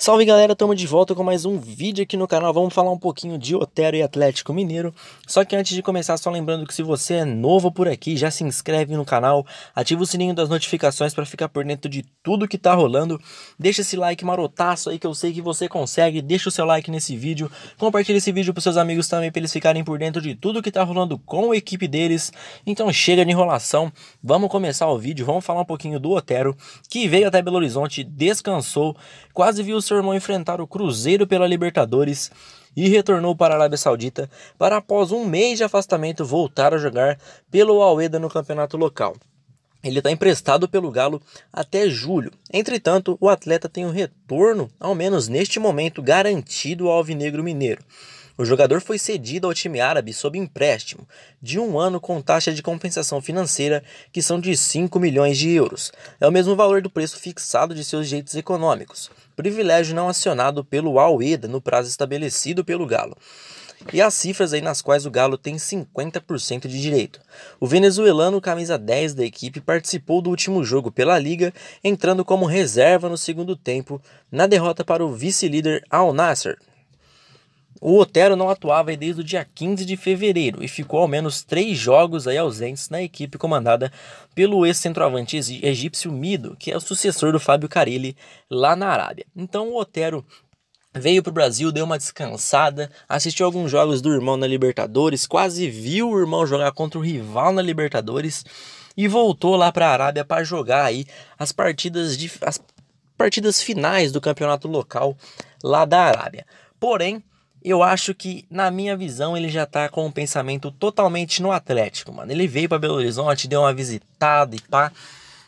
Salve galera, estamos de volta com mais um vídeo aqui no canal. Vamos falar um pouquinho de Otero e Atlético Mineiro. Só que antes de começar, só lembrando que se você é novo por aqui, já se inscreve no canal, ativa o sininho das notificações para ficar por dentro de tudo que tá rolando. Deixa esse like marotaço aí que eu sei que você consegue. Deixa o seu like nesse vídeo, compartilha esse vídeo para seus amigos também para eles ficarem por dentro de tudo que tá rolando com a equipe deles. Então chega de enrolação, vamos começar o vídeo, vamos falar um pouquinho do Otero, que veio até Belo Horizonte, descansou, quase viu seu irmão enfrentar o Cruzeiro pela Libertadores e retornou para a Arábia Saudita para, após um mês de afastamento, voltar a jogar pelo Aleda no campeonato local. Ele está emprestado pelo Galo até julho. Entretanto, o atleta tem um retorno, ao menos neste momento, garantido ao Alvinegro Mineiro. O jogador foi cedido ao time árabe sob empréstimo de um ano com taxa de compensação financeira que são de 5 milhões de euros. É o mesmo valor do preço fixado de seus direitos econômicos, privilégio não acionado pelo AUEDA no prazo estabelecido pelo Galo e as cifras aí nas quais o Galo tem 50% de direito. O venezuelano, camisa 10 da equipe, participou do último jogo pela Liga, entrando como reserva no segundo tempo, na derrota para o vice-líder Al Nasser, o Otero não atuava desde o dia 15 de fevereiro e ficou ao menos três jogos aí ausentes na equipe comandada pelo ex-centroavante egípcio Mido, que é o sucessor do Fábio Carilli lá na Arábia. Então o Otero veio para o Brasil, deu uma descansada, assistiu alguns jogos do irmão na Libertadores, quase viu o irmão jogar contra o rival na Libertadores e voltou lá para a Arábia para jogar aí as partidas de as partidas finais do campeonato local lá da Arábia. Porém, eu acho que, na minha visão, ele já tá com um pensamento totalmente no Atlético, mano. Ele veio para Belo Horizonte, deu uma visitada e pá,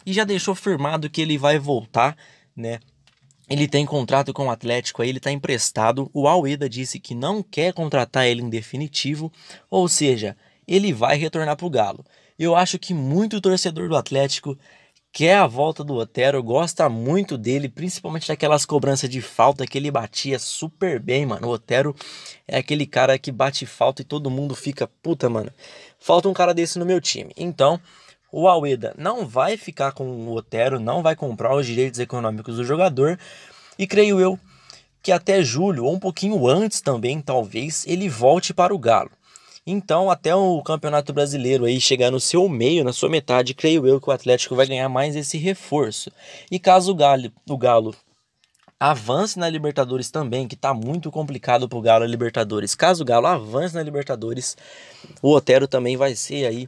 e já deixou firmado que ele vai voltar, né? Ele tem contrato com o Atlético, aí ele tá emprestado. O Almeida disse que não quer contratar ele em definitivo, ou seja, ele vai retornar pro Galo. Eu acho que muito torcedor do Atlético quer a volta do Otero, gosta muito dele, principalmente daquelas cobranças de falta que ele batia super bem, mano. O Otero é aquele cara que bate falta e todo mundo fica, puta, mano, falta um cara desse no meu time. Então, o Aleda não vai ficar com o Otero, não vai comprar os direitos econômicos do jogador, e creio eu que até julho, ou um pouquinho antes também, talvez, ele volte para o Galo. Então, até o Campeonato Brasileiro aí chegar no seu meio, na sua metade, creio eu que o Atlético vai ganhar mais esse reforço. E caso o Galo, o Galo avance na Libertadores também, que tá muito complicado pro Galo Libertadores. Caso o Galo avance na Libertadores, o Otero também vai ser aí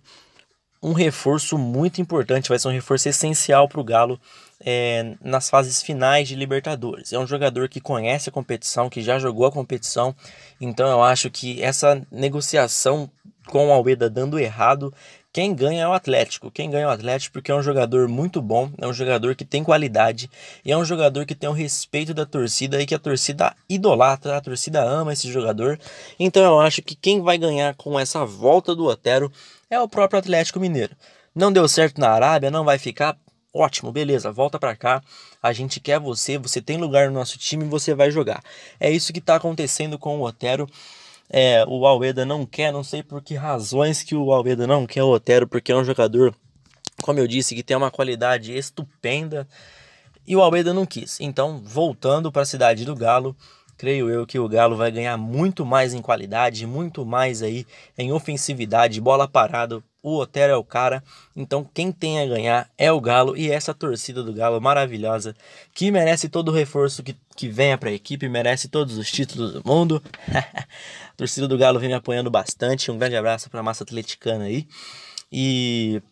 um reforço muito importante, vai ser um reforço essencial para o Galo é, nas fases finais de Libertadores. É um jogador que conhece a competição, que já jogou a competição, então eu acho que essa negociação com o Almeida dando errado quem ganha é o Atlético. Quem ganha é o Atlético porque é um jogador muito bom, é um jogador que tem qualidade e é um jogador que tem o respeito da torcida e que a torcida idolatra, a torcida ama esse jogador. Então eu acho que quem vai ganhar com essa volta do Otero é o próprio Atlético Mineiro. Não deu certo na Arábia, não vai ficar, ótimo, beleza, volta para cá. A gente quer você, você tem lugar no nosso time, você vai jogar. É isso que tá acontecendo com o Otero. É, o Almeida não quer, não sei por que razões que o Almeida não quer o Otero, porque é um jogador, como eu disse, que tem uma qualidade estupenda e o Almeida não quis. Então, voltando para a cidade do Galo, creio eu que o Galo vai ganhar muito mais em qualidade, muito mais aí em ofensividade, bola parada. O Otero é o cara, então quem tem a ganhar é o Galo e essa torcida do Galo maravilhosa que merece todo o reforço que, que venha para a equipe, merece todos os títulos do mundo. a torcida do Galo vem me apoiando bastante. Um grande abraço para a massa atleticana aí. E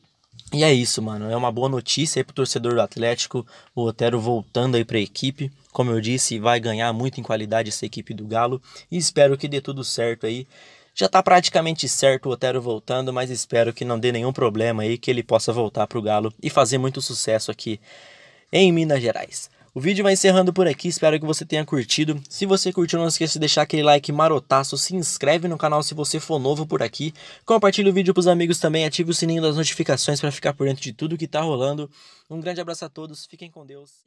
e é isso, mano. É uma boa notícia aí pro torcedor do Atlético, o Otero voltando aí para a equipe. Como eu disse, vai ganhar muito em qualidade essa equipe do Galo e espero que dê tudo certo aí. Já está praticamente certo o Otero voltando, mas espero que não dê nenhum problema aí, que ele possa voltar para o Galo e fazer muito sucesso aqui em Minas Gerais. O vídeo vai encerrando por aqui, espero que você tenha curtido. Se você curtiu, não esqueça de deixar aquele like marotaço, se inscreve no canal se você for novo por aqui, compartilhe o vídeo pros os amigos também, ative o sininho das notificações para ficar por dentro de tudo que está rolando. Um grande abraço a todos, fiquem com Deus.